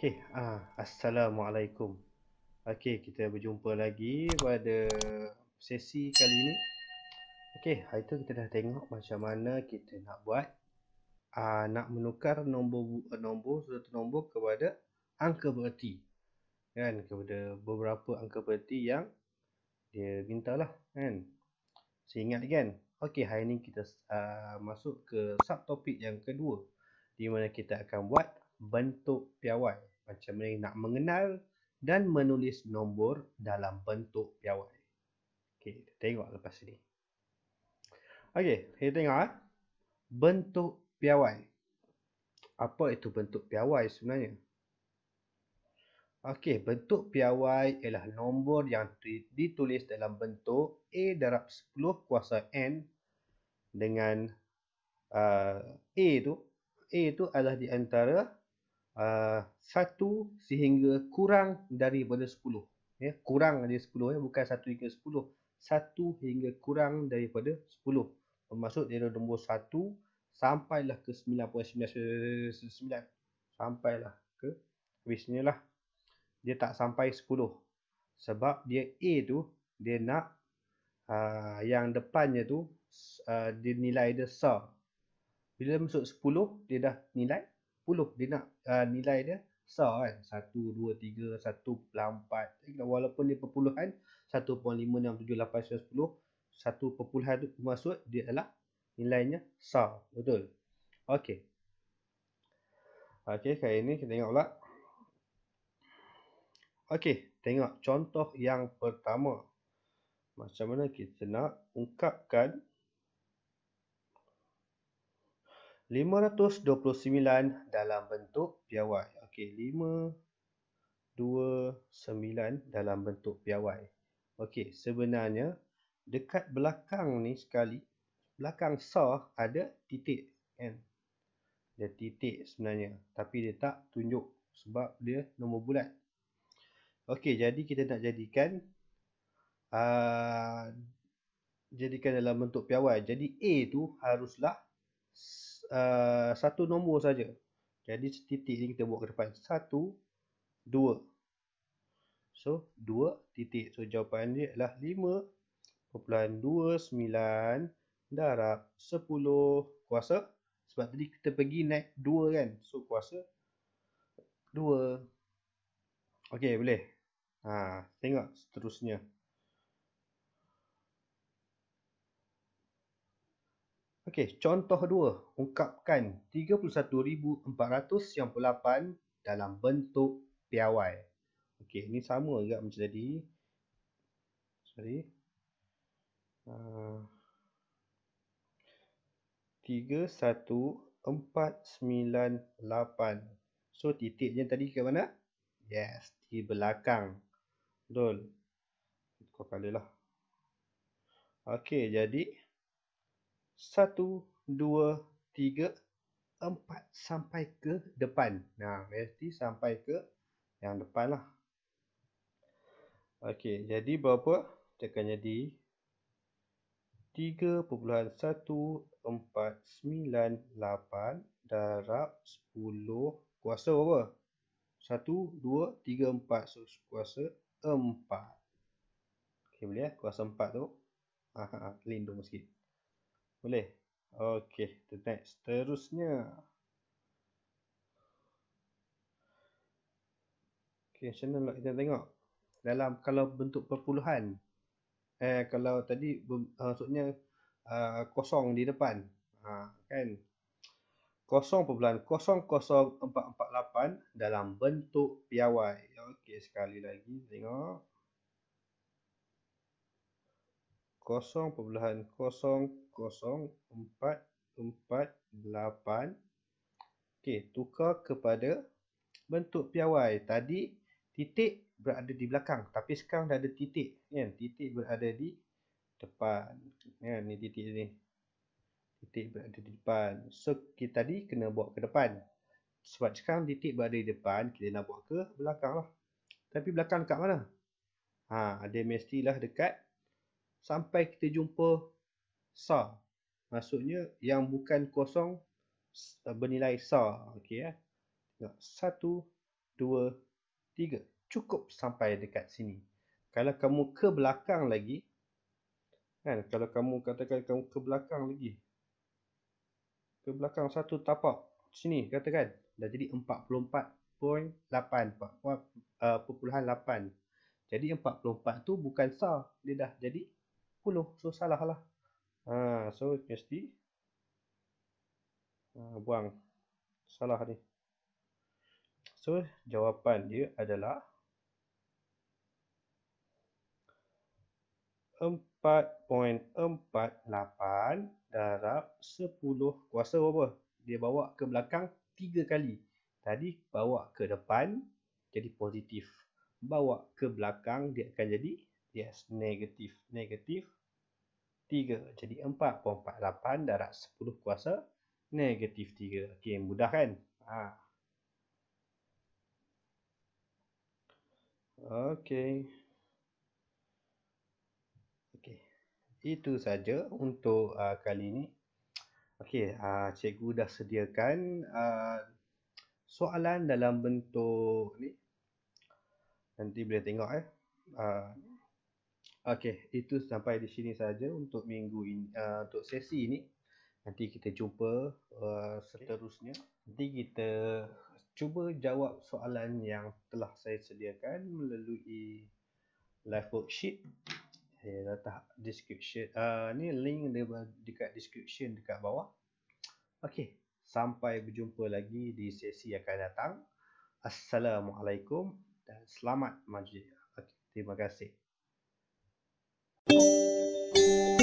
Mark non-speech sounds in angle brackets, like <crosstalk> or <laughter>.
Okey, ah, assalamualaikum. Okey, kita berjumpa lagi pada sesi kali ini. Okey, hari tu kita dah tengok macam mana kita nak buat ah nak menukar nombor eh, nombor satu nombor kepada angka bererti. Kan kepada beberapa angka bererti yang dia mintalah kan. Saya ingat kan. Okey, hari ini kita uh, masuk ke subtopik yang kedua di mana kita akan buat bentuk piawai macam mana nak mengenal dan menulis nombor dalam bentuk piawai. Okey, kita tengok lepas ini. Okey, kita tengok ah. Bentuk piawai. Apa itu bentuk piawai sebenarnya? Okey, bentuk piawai ialah nombor yang ditulis dalam bentuk A darab 10 kuasa N dengan uh, A itu. A itu adalah di antara Uh, satu sehingga kurang dari daripada sepuluh. Yeah, kurang dari sepuluh, yeah, bukan satu hingga sepuluh. Satu hingga kurang daripada sepuluh. Bermaksud dari nombor satu sampailah ke sembilan puluh sembilan. Sampailah ke habisnya lah. Dia tak sampai sepuluh. Sebab dia A tu, dia nak uh, yang depannya tu, uh, dia nilai dia sah. Bila masuk sepuluh dia dah nilai 10 dia nak uh, nilai dia besar kan 1 2 3 1 4 4 walaupun dia perpuluhan 1.5678910 satu perpuluhan tu maksud dia adalah nilainya besar betul okey okey kali ini kita tengok pula okey tengok contoh yang pertama macam mana kita nak ungkapkan 529 dalam bentuk piawai. Okey, 529 dalam bentuk piawai. Okey, sebenarnya dekat belakang ni sekali, belakang saw ada titik kan. Ada titik sebenarnya, tapi dia tak tunjuk sebab dia nombor bulat. Okey, jadi kita nak jadikan uh, jadikan dalam bentuk piawai. Jadi A tu haruslah Uh, satu nombor saja. Jadi titik ni kita buat ke depan. Satu, dua. So, dua titik. So, jawapan dia adalah lima perpuluhan dua sembilan darab sepuluh kuasa. Sebab tadi kita pergi naik dua kan. So, kuasa dua. Okey, boleh. Ha, tengok seterusnya. Okey, contoh dua. ungkapkan 31,498 dalam bentuk piawai. Okey, ini sama juga macam tadi. Sorry. Uh, ah, 31,498. So, titiknya tadi ke mana? Yes, di belakang. Betul. Kau kalah lah. Okey, jadi satu, dua, tiga, empat sampai ke depan. Nah, berarti sampai ke yang depan lah. Okey, jadi berapa? Tekan jadi 3.1498 darab 10 kuasa berapa? 1, 2, 3, 4. So, kuasa 4. Okey, boleh ya? Kuasa 4 tu. Haa, <laughs> lindung sikit. Boleh? Okey, the next. Seterusnya. Okey, macam mana kita tengok? Dalam kalau bentuk perpuluhan. Eh, kalau tadi eh, maksudnya uh, kosong di depan. Ha, kan? Kosong perpuluhan. Kosong kosong empat empat lapan dalam bentuk piawai. Okey, sekali lagi. Tengok. Okey, tukar kepada bentuk piawai. Tadi titik berada di belakang tapi sekarang dah ada titik. Kan? Titik berada di depan. Ya, ni titik ni. Titik berada di depan. So, kita tadi kena buat ke depan. Sebab sekarang titik berada di depan, kita nak buat ke belakang lah. Tapi belakang dekat mana? Ha, ada mestilah dekat sampai kita jumpa sa maksudnya yang bukan kosong eh, bernilai sa okey ya tengok 1 2 3 cukup sampai dekat sini kalau kamu ke belakang lagi kan kalau kamu katakan kamu ke belakang lagi ke belakang satu tapak sini katakan dah jadi 44.8 48. 8 jadi 44 tu bukan sa dia dah jadi 10 so salah lah ha, so mesti ha, ah, buang salah ni so jawapan dia adalah 4.48 darab 10 kuasa berapa? Dia bawa ke belakang tiga kali. Tadi bawa ke depan jadi positif. Bawa ke belakang dia akan jadi yes negatif negatif 3 jadi 4.48 darat 10 kuasa negatif 3 okey mudah kan ha okey itu saja untuk uh, kali ini okey uh, cikgu dah sediakan uh, soalan dalam bentuk ni nanti boleh tengok eh uh, Okey, itu sampai di sini saja untuk minggu ini uh, untuk sesi ini. Nanti kita cuba uh, seterusnya. Nanti kita cuba jawab soalan yang telah saya sediakan melalui live worksheet. Saya letak description. Uh, ni link dia dekat description dekat bawah. Okey, sampai berjumpa lagi di sesi yang akan datang. Assalamualaikum dan selamat majlis. Okay, terima kasih. you.